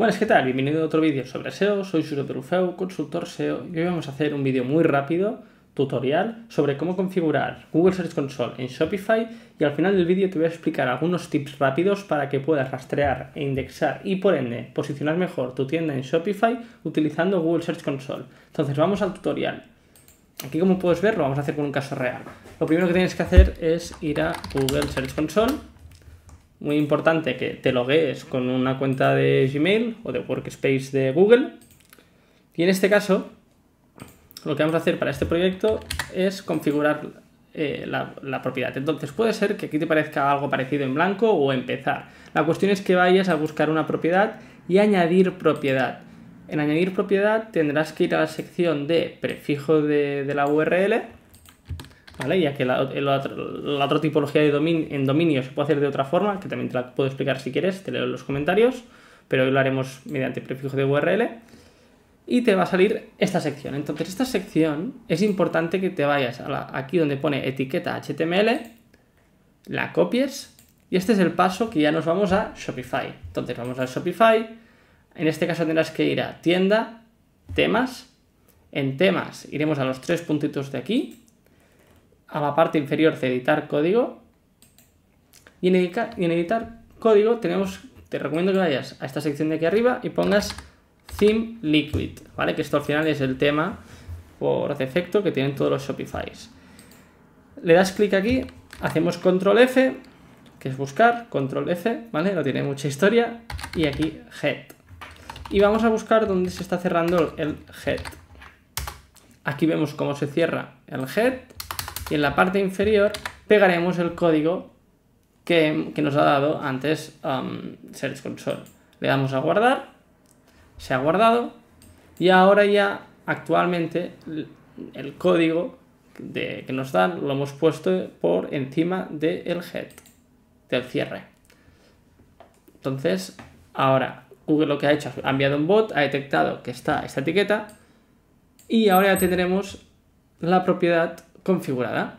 Buenas, ¿qué tal? Bienvenido a otro vídeo sobre SEO, soy Suro Perufeu, consultor SEO y hoy vamos a hacer un vídeo muy rápido, tutorial, sobre cómo configurar Google Search Console en Shopify y al final del vídeo te voy a explicar algunos tips rápidos para que puedas rastrear e indexar y por ende posicionar mejor tu tienda en Shopify utilizando Google Search Console. Entonces vamos al tutorial. Aquí como puedes ver lo vamos a hacer con un caso real. Lo primero que tienes que hacer es ir a Google Search Console muy importante que te loguees con una cuenta de Gmail o de Workspace de Google. Y en este caso, lo que vamos a hacer para este proyecto es configurar eh, la, propiedad. Entonces puede ser que aquí te parezca algo parecido en blanco o empezar. La cuestión es que vayas a buscar una propiedad y añadir propiedad. En añadir propiedad tendrás que ir a la sección de prefijo de la URL ya que la, otra tipología de dominio, en dominio se puede hacer de otra forma, que también te la puedo explicar si quieres, te leo en los comentarios, pero hoy lo haremos mediante prefijo de URL. Y te va a salir esta sección. Entonces, esta sección es importante que te vayas a aquí donde pone etiqueta HTML, la copies, y este es el paso que ya nos vamos a Shopify. Entonces, vamos a Shopify. En este caso tendrás que ir a tienda, temas. En temas iremos a los tres puntitos de aquí, a la parte inferior de editar código. Y en, editar, código tenemos, te recomiendo que vayas a esta sección de aquí arriba y pongas theme liquid, ¿vale? Que esto al final es el tema por defecto que tienen todos los Shopify's. Le das clic aquí, hacemos control F, que es buscar, control F, ¿vale? No tiene mucha historia, y aquí head. Y vamos a buscar dónde se está cerrando el head. Aquí vemos cómo se cierra el head y en la parte inferior pegaremos el código que, nos ha dado antes um, Console. Le damos a guardar, se ha guardado y ahora ya actualmente el código de, que nos dan lo hemos puesto por encima del head, del cierre. Entonces, ahora Google lo que ha hecho, ha enviado un bot, ha detectado que está esta etiqueta y ahora ya tendremos la propiedad configurada.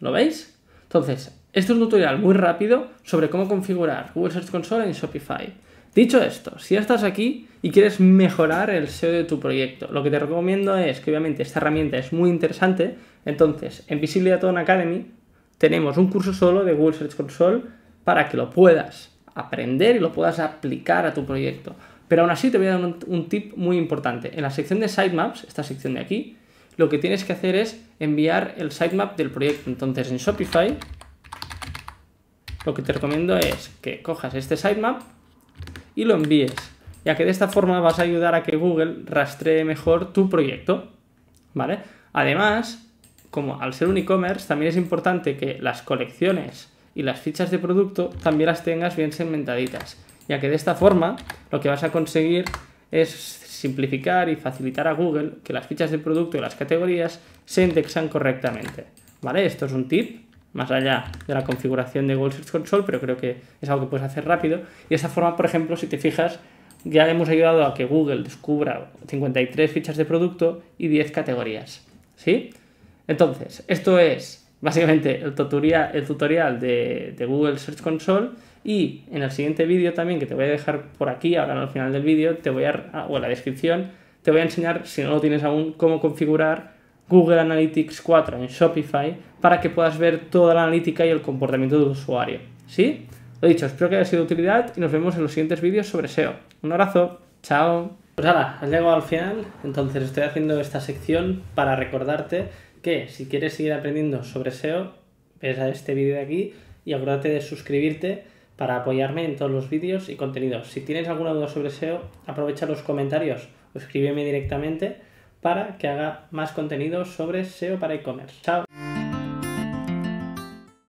¿Lo veis? Entonces, esto es un tutorial muy rápido sobre cómo configurar Google Search Console en Shopify. Dicho esto, si ya estás aquí y quieres mejorar el SEO de tu proyecto, lo que te recomiendo es que obviamente esta herramienta es muy interesante, entonces en Visibility Tone Academy tenemos un curso solo de Google Search Console para que lo puedas aprender y lo puedas aplicar a tu proyecto. Pero aún así te voy a dar un tip muy importante. En la sección de sitemaps, esta sección de aquí, lo que tienes que hacer es enviar el sitemap del proyecto. Entonces en Shopify lo que te recomiendo es que cojas este sitemap y lo envíes, ya que de esta forma vas a ayudar a que Google rastree mejor tu proyecto. ¿Vale? Además, como al ser un e-commerce, también es importante que las colecciones y las fichas de producto también las tengas bien segmentaditas, ya que de esta forma lo que vas a conseguir es simplificar y facilitar a Google que las fichas de producto y las categorías se indexan correctamente. ¿Vale? Esto es un tip más allá de la configuración de Google Search Console, pero creo que es algo que puedes hacer rápido. Y de esa forma, por ejemplo, si te fijas, ya hemos ayudado a que Google descubra 53 fichas de producto y 10 categorías. ¿Sí? Entonces, esto es básicamente el tutorial, el tutorial de, Google Search Console y en el siguiente vídeo también que te voy a dejar por aquí, ahora al final del vídeo, te voy a, ah, o en la descripción, te voy a enseñar, si no lo tienes aún, cómo configurar Google Analytics 4 en Shopify para que puedas ver toda la analítica y el comportamiento del usuario. ¿Sí? Lo dicho, espero que haya sido de utilidad y nos vemos en los siguientes vídeos sobre SEO. Un abrazo, chao. Pues ahora, has llegado al final, entonces estoy haciendo esta sección para recordarte si quieres seguir aprendiendo sobre SEO, ves a este vídeo de aquí y acuérdate de suscribirte para apoyarme en todos los vídeos y contenidos. Si tienes alguna duda sobre SEO, aprovecha los comentarios o escríbeme directamente para que haga más contenido sobre SEO para e-commerce. Chao.